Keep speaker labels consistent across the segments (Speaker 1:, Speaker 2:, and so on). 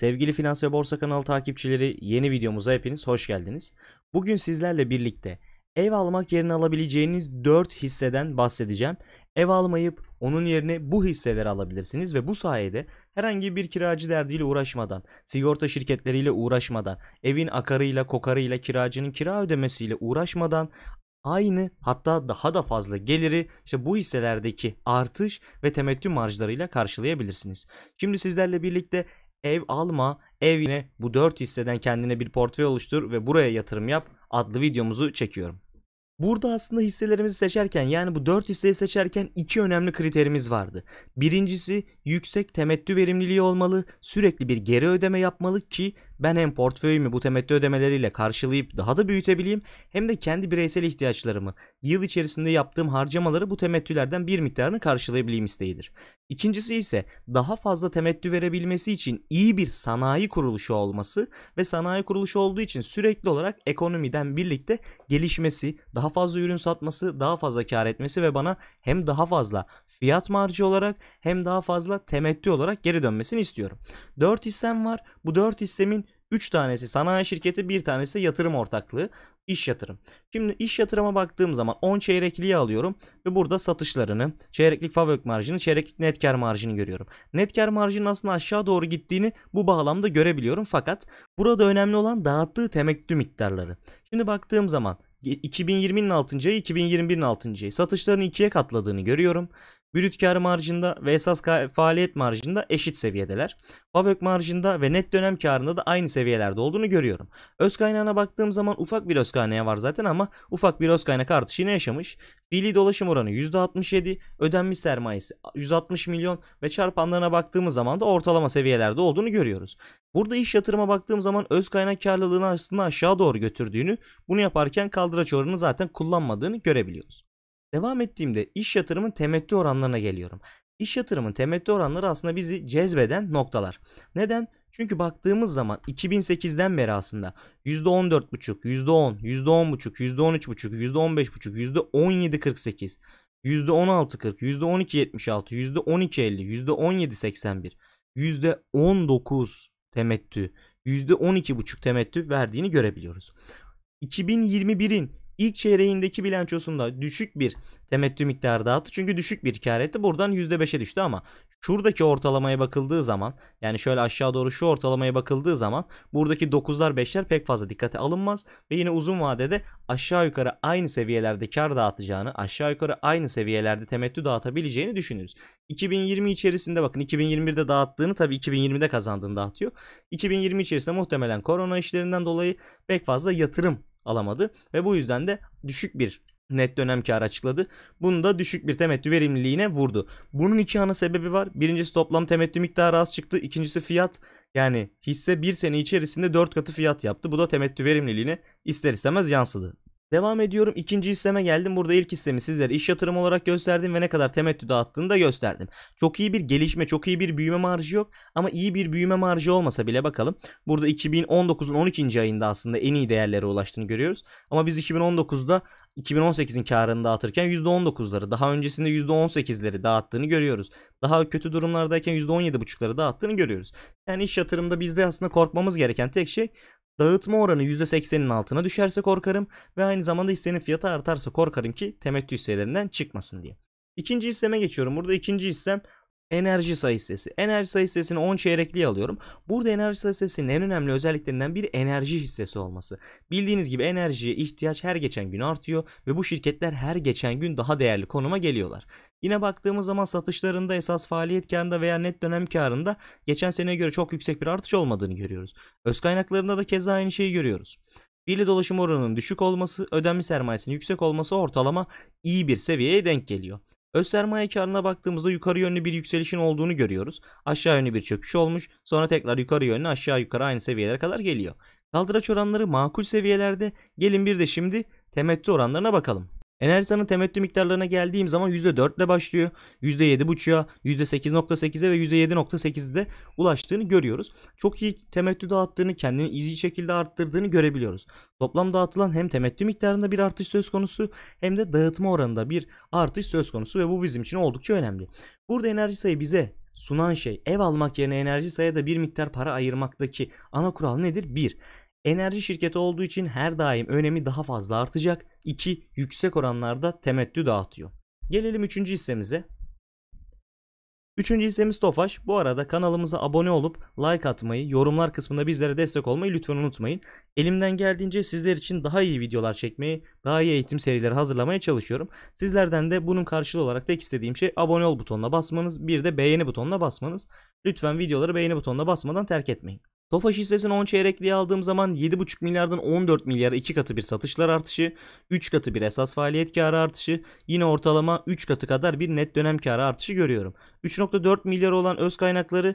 Speaker 1: Sevgili Finans ve Borsa kanalı takipçileri yeni videomuza hepiniz hoş geldiniz. Bugün sizlerle birlikte ev almak yerine alabileceğiniz 4 hisseden bahsedeceğim. Ev almayıp onun yerine bu hisseleri alabilirsiniz ve bu sayede herhangi bir kiracı derdiyle uğraşmadan, sigorta şirketleriyle uğraşmadan, evin akarıyla, kokarıyla, kiracının kira ödemesiyle uğraşmadan aynı hatta daha da fazla geliri işte bu hisselerdeki artış ve temettü marjlarıyla karşılayabilirsiniz. Şimdi sizlerle birlikte Ev alma, ev yine bu 4 hisseden kendine bir portföy oluştur ve buraya yatırım yap adlı videomuzu çekiyorum. Burada aslında hisselerimizi seçerken yani bu 4 hisseyi seçerken iki önemli kriterimiz vardı. Birincisi yüksek temettü verimliliği olmalı, sürekli bir geri ödeme yapmalı ki ben hem portföyümü bu temettü ödemeleriyle karşılayıp daha da büyütebileyim hem de kendi bireysel ihtiyaçlarımı, yıl içerisinde yaptığım harcamaları bu temettülerden bir miktarını karşılayabileyim isteğidir. İkincisi ise daha fazla temettü verebilmesi için iyi bir sanayi kuruluşu olması ve sanayi kuruluşu olduğu için sürekli olarak ekonomiden birlikte gelişmesi, daha fazla ürün satması, daha fazla kar etmesi ve bana hem daha fazla fiyat marjı olarak hem daha fazla temettü olarak geri dönmesini istiyorum. 4 hissem var. Bu 4 hissemin 3 tanesi sanayi şirketi, bir tanesi yatırım ortaklığı, iş yatırım. Şimdi iş yatırıma baktığım zaman 10 çeyrekliği alıyorum ve burada satışlarını, çeyreklik fabrik marjını, çeyreklik net kar marjını görüyorum. Net kar marjının aslında aşağı doğru gittiğini bu bağlamda görebiliyorum fakat burada önemli olan dağıttığı temettü miktarları. Şimdi baktığım zaman 2020'nin 6. ayı 2021'in 6. ayı satışlarını ikiye katladığını görüyorum. Brüt kar marjında ve esas faaliyet marjında eşit seviyedeler. FAVÖK marjında ve net dönem karında da aynı seviyelerde olduğunu görüyorum. Öz kaynağına baktığım zaman ufak bir öz kaynağı var zaten ama ufak bir öz kaynak artışı yine yaşamış. Fiili dolaşım oranı %67, ödenmiş sermayesi 160 milyon ve çarpanlarına baktığımız zaman da ortalama seviyelerde olduğunu görüyoruz. Burada iş yatırıma baktığım zaman öz kaynak karlılığını aslında aşağı doğru götürdüğünü, bunu yaparken kaldıraç oranını zaten kullanmadığını görebiliyoruz. Devam ettiğimde iş yatırımın temettü oranlarına geliyorum. İş yatırımın temettü oranları aslında bizi cezbeden noktalar. Neden? Çünkü baktığımız zaman 2008'den beri aslında %14,5, %10, %10,5, %13,5, %15,5, %17,48, %16,40, %12,76, %12,50, %17,81, %19 temettü, %12,5 temettü verdiğini görebiliyoruz. 2021'in ilk çeyreğindeki bilançosunda düşük bir temettü miktarı dağıttı. Çünkü düşük bir kar etti. Buradan %5'e düştü ama şuradaki ortalamaya bakıldığı zaman yani şöyle aşağı doğru şu ortalamaya bakıldığı zaman buradaki 9'lar 5'ler pek fazla dikkate alınmaz ve yine uzun vadede aşağı yukarı aynı seviyelerde kar dağıtacağını aşağı yukarı aynı seviyelerde temettü dağıtabileceğini düşünürüz. 2020 içerisinde bakın 2021'de dağıttığını tabi 2020'de kazandığını dağıtıyor. 2020 içerisinde muhtemelen korona işlerinden dolayı pek fazla yatırım alamadı ve bu yüzden de düşük bir net dönem karı açıkladı. Bunu da düşük bir temettü verimliliğine vurdu. Bunun iki ana sebebi var. Birincisi toplam temettü miktarı az çıktı. İkincisi fiyat yani hisse bir sene içerisinde 4 katı fiyat yaptı. Bu da temettü verimliliğine ister istemez yansıdı. Devam ediyorum. ikinci hisseme geldim. Burada ilk hissemi sizlere iş yatırım olarak gösterdim ve ne kadar temettü dağıttığını da gösterdim. Çok iyi bir gelişme, çok iyi bir büyüme marjı yok ama iyi bir büyüme marjı olmasa bile bakalım. Burada 2019'un 12. ayında aslında en iyi değerlere ulaştığını görüyoruz. Ama biz 2019'da 2018'in karını dağıtırken %19'ları, daha öncesinde %18'leri dağıttığını görüyoruz. Daha kötü durumlardayken %17,5'ları dağıttığını görüyoruz. Yani iş yatırımda bizde aslında korkmamız gereken tek şey Dağıtma oranı %80'in altına düşerse korkarım ve aynı zamanda hissenin fiyatı artarsa korkarım ki temettü hisselerinden çıkmasın diye. İkinci hisseme geçiyorum. Burada ikinci hissem enerji sayı hissesi. Enerji sayı hissesini 10 çeyrekliği alıyorum. Burada enerji sayı hissesinin en önemli özelliklerinden biri enerji hissesi olması. Bildiğiniz gibi enerjiye ihtiyaç her geçen gün artıyor ve bu şirketler her geçen gün daha değerli konuma geliyorlar. Yine baktığımız zaman satışlarında esas faaliyet karında veya net dönem karında geçen seneye göre çok yüksek bir artış olmadığını görüyoruz. Öz kaynaklarında da keza aynı şeyi görüyoruz. Birli dolaşım oranının düşük olması, ödenme sermayesinin yüksek olması ortalama iyi bir seviyeye denk geliyor. Öz sermaye karına baktığımızda yukarı yönlü bir yükselişin olduğunu görüyoruz. Aşağı yönlü bir çöküş olmuş. Sonra tekrar yukarı yönlü aşağı yukarı aynı seviyelere kadar geliyor. Kaldıraç oranları makul seviyelerde. Gelin bir de şimdi temettü oranlarına bakalım. Enerjisan'ın temettü miktarlarına geldiğim zaman %4 ile başlıyor. %7.5'a, %8.8'e ve %7.8'de ulaştığını görüyoruz. Çok iyi temettü dağıttığını, kendini iyi şekilde arttırdığını görebiliyoruz. Toplam dağıtılan hem temettü miktarında bir artış söz konusu hem de dağıtma oranında bir artış söz konusu ve bu bizim için oldukça önemli. Burada enerji sayı bize sunan şey ev almak yerine enerji sayıda bir miktar para ayırmaktaki ana kural nedir? 1. Enerji şirketi olduğu için her daim önemi daha fazla artacak. 2. Yüksek oranlarda temettü dağıtıyor. Gelelim 3. hissemize. 3. hissemiz Tofaş. Bu arada kanalımıza abone olup like atmayı, yorumlar kısmında bizlere destek olmayı lütfen unutmayın. Elimden geldiğince sizler için daha iyi videolar çekmeyi, daha iyi eğitim serileri hazırlamaya çalışıyorum. Sizlerden de bunun karşılığı olarak tek istediğim şey abone ol butonuna basmanız, bir de beğeni butonuna basmanız. Lütfen videoları beğeni butonuna basmadan terk etmeyin. Tofaş hissesini 10 çeyrekliğe aldığım zaman 7,5 milyardan 14 milyar 2 katı bir satışlar artışı, 3 katı bir esas faaliyet karı artışı, yine ortalama 3 katı kadar bir net dönem karı artışı görüyorum. 3.4 milyar olan öz kaynakları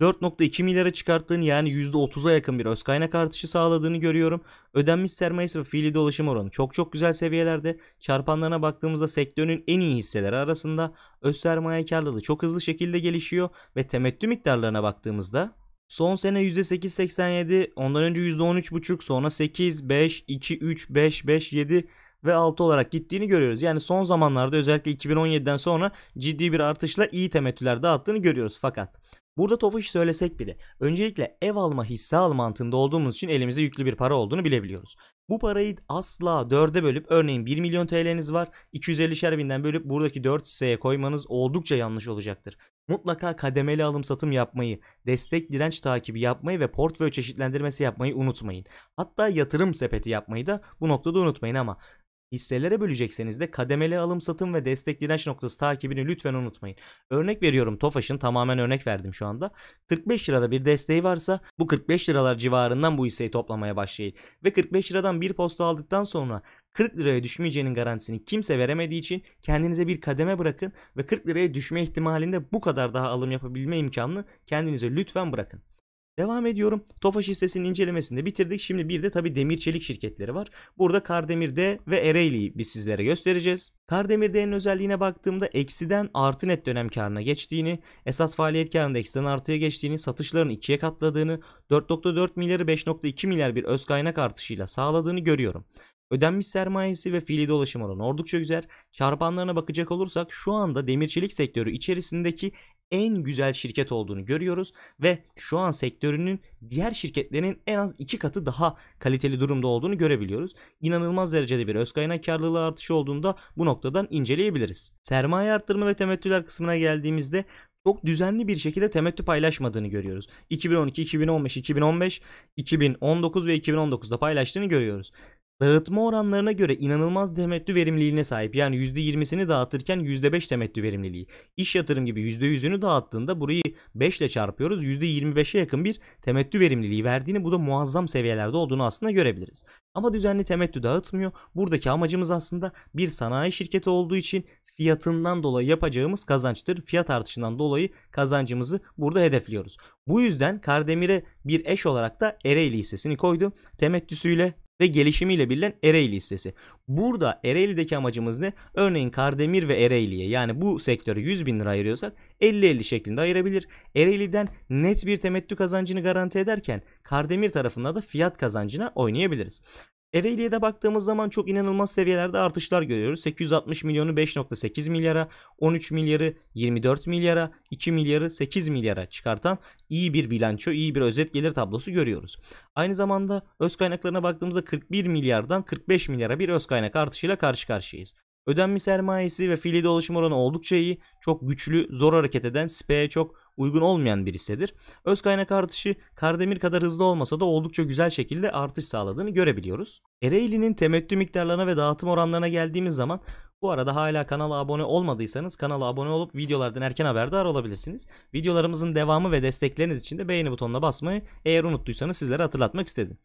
Speaker 1: 4.2 milyara çıkarttığını yani %30'a yakın bir öz kaynak artışı sağladığını görüyorum. Ödenmiş sermayesi ve fiili dolaşım oranı çok çok güzel seviyelerde. Çarpanlarına baktığımızda sektörün en iyi hisseleri arasında öz sermaye karlılığı çok hızlı şekilde gelişiyor ve temettü miktarlarına baktığımızda Son sene %8.87, ondan önce %13.5, sonra 8, 5, 2, 3, 5, 5, 7 ve 6 olarak gittiğini görüyoruz. Yani son zamanlarda özellikle 2017'den sonra ciddi bir artışla iyi temettüler dağıttığını görüyoruz fakat. Burada tofuş söylesek bile öncelikle ev alma hisse al mantığında olduğumuz için elimize yüklü bir para olduğunu bilebiliyoruz. Bu parayı asla dörde bölüp örneğin 1 milyon TL'niz var 250'şer binden bölüp buradaki 4 hisseye koymanız oldukça yanlış olacaktır. Mutlaka kademeli alım satım yapmayı, destek direnç takibi yapmayı ve portföy çeşitlendirmesi yapmayı unutmayın. Hatta yatırım sepeti yapmayı da bu noktada unutmayın ama Hisselere bölecekseniz de kademeli alım satım ve destek direnç noktası takibini lütfen unutmayın. Örnek veriyorum Tofaş'ın tamamen örnek verdim şu anda. 45 lirada bir desteği varsa bu 45 liralar civarından bu hisseyi toplamaya başlayın. Ve 45 liradan bir posta aldıktan sonra 40 liraya düşmeyeceğinin garantisini kimse veremediği için kendinize bir kademe bırakın ve 40 liraya düşme ihtimalinde bu kadar daha alım yapabilme imkanını kendinize lütfen bırakın. Devam ediyorum. Tofaş hissesinin incelemesini de bitirdik. Şimdi bir de tabi demir çelik şirketleri var. Burada Kardemir'de ve Ereğli'yi biz sizlere göstereceğiz. Kardemir'de'nin özelliğine baktığımda eksiden artı net dönem karına geçtiğini, esas faaliyet karında eksiden artıya geçtiğini, satışların ikiye katladığını, 4.4 milyarı 5.2 milyar bir öz kaynak artışıyla sağladığını görüyorum. Ödenmiş sermayesi ve fiili dolaşım oranı oldukça güzel. Çarpanlarına bakacak olursak şu anda demir çelik sektörü içerisindeki en güzel şirket olduğunu görüyoruz ve şu an sektörünün diğer şirketlerin en az iki katı daha kaliteli durumda olduğunu görebiliyoruz. İnanılmaz derecede bir öz kaynak karlılığı artışı olduğunda bu noktadan inceleyebiliriz. Sermaye arttırma ve temettüler kısmına geldiğimizde çok düzenli bir şekilde temettü paylaşmadığını görüyoruz. 2012, 2015, 2015, 2019 ve 2019'da paylaştığını görüyoruz. Dağıtma oranlarına göre inanılmaz temettü verimliliğine sahip. Yani %20'sini dağıtırken %5 temettü verimliliği. İş yatırım gibi %100'ünü dağıttığında burayı 5 ile çarpıyoruz. %25'e yakın bir temettü verimliliği verdiğini bu da muazzam seviyelerde olduğunu aslında görebiliriz. Ama düzenli temettü dağıtmıyor. Buradaki amacımız aslında bir sanayi şirketi olduğu için fiyatından dolayı yapacağımız kazançtır. Fiyat artışından dolayı kazancımızı burada hedefliyoruz. Bu yüzden Kardemir'e bir eş olarak da Ereğli hissesini koydum Temettüsüyle ve gelişimiyle bilinen Ereğli hissesi. Burada Ereğli'deki amacımız ne? Örneğin Kardemir ve Ereğli'ye yani bu sektöre 100 bin lira ayırıyorsak 50-50 şeklinde ayırabilir. Ereğli'den net bir temettü kazancını garanti ederken Kardemir tarafında da fiyat kazancına oynayabiliriz. Ereğli'ye de baktığımız zaman çok inanılmaz seviyelerde artışlar görüyoruz. 860 milyonu 5.8 milyara, 13 milyarı 24 milyara, 2 milyarı 8 milyara çıkartan iyi bir bilanço, iyi bir özet gelir tablosu görüyoruz. Aynı zamanda öz kaynaklarına baktığımızda 41 milyardan 45 milyara bir öz kaynak artışıyla karşı karşıyayız. Ödenmiş sermayesi ve fiili dolaşım oranı oldukça iyi, çok güçlü, zor hareket eden, SPE'ye çok uygun olmayan bir hissedir. Öz kaynak artışı Kardemir kadar hızlı olmasa da oldukça güzel şekilde artış sağladığını görebiliyoruz. Ereğli'nin temettü miktarlarına ve dağıtım oranlarına geldiğimiz zaman bu arada hala kanala abone olmadıysanız kanala abone olup videolardan erken haberdar olabilirsiniz. Videolarımızın devamı ve destekleriniz için de beğeni butonuna basmayı eğer unuttuysanız sizlere hatırlatmak istedim.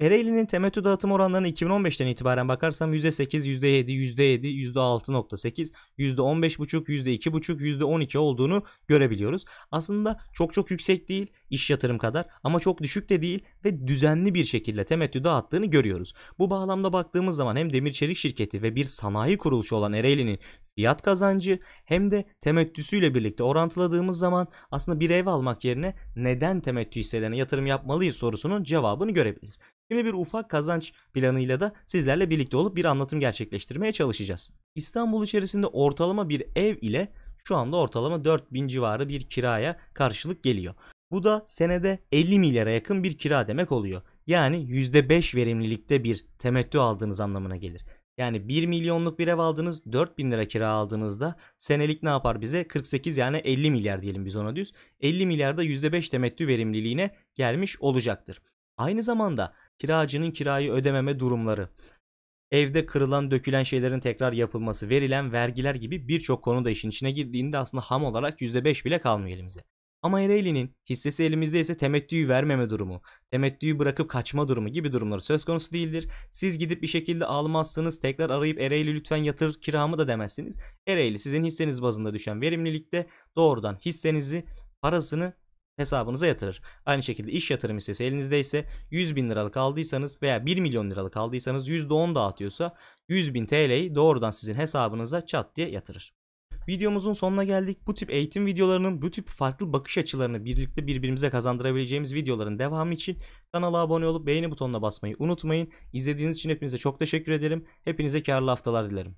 Speaker 1: Ereğli'nin temettü dağıtım oranlarına 2015'ten itibaren bakarsam %8, %7, %7, %6.8, %15.5, %2.5, %12 olduğunu görebiliyoruz. Aslında çok çok yüksek değil iş yatırım kadar ama çok düşük de değil ve düzenli bir şekilde temettü dağıttığını görüyoruz. Bu bağlamda baktığımız zaman hem demir çelik şirketi ve bir sanayi kuruluşu olan Ereğli'nin fiyat kazancı hem de temettüsüyle birlikte orantıladığımız zaman aslında bir ev almak yerine neden temettü hisselerine yatırım yapmalıyız sorusunun cevabını görebiliriz. Şimdi bir ufak kazanç planıyla da sizlerle birlikte olup bir anlatım gerçekleştirmeye çalışacağız. İstanbul içerisinde ortalama bir ev ile şu anda ortalama 4000 civarı bir kiraya karşılık geliyor. Bu da senede 50 milyara yakın bir kira demek oluyor. Yani %5 verimlilikte bir temettü aldığınız anlamına gelir. Yani 1 milyonluk bir ev aldınız 4 bin lira kira aldığınızda senelik ne yapar bize 48 yani 50 milyar diyelim biz ona düz. 50 milyarda %5 temettü verimliliğine gelmiş olacaktır. Aynı zamanda kiracının kirayı ödememe durumları, evde kırılan dökülen şeylerin tekrar yapılması, verilen vergiler gibi birçok konu da işin içine girdiğinde aslında ham olarak %5 bile kalmıyor elimize. Ama Ereğli'nin hissesi elimizde ise temettüyü vermeme durumu, temettüyü bırakıp kaçma durumu gibi durumları söz konusu değildir. Siz gidip bir şekilde almazsınız, tekrar arayıp Ereğli lütfen yatır kiramı da demezsiniz. Ereğli sizin hisseniz bazında düşen verimlilikte doğrudan hissenizi, parasını hesabınıza yatırır. Aynı şekilde iş yatırım hissesi elinizde ise 100 bin liralık aldıysanız veya 1 milyon liralık aldıysanız %10 dağıtıyorsa 100 bin TL'yi doğrudan sizin hesabınıza çat diye yatırır. Videomuzun sonuna geldik. Bu tip eğitim videolarının, bu tip farklı bakış açılarını birlikte birbirimize kazandırabileceğimiz videoların devamı için kanala abone olup beğeni butonuna basmayı unutmayın. İzlediğiniz için hepinize çok teşekkür ederim. Hepinize karlı haftalar dilerim.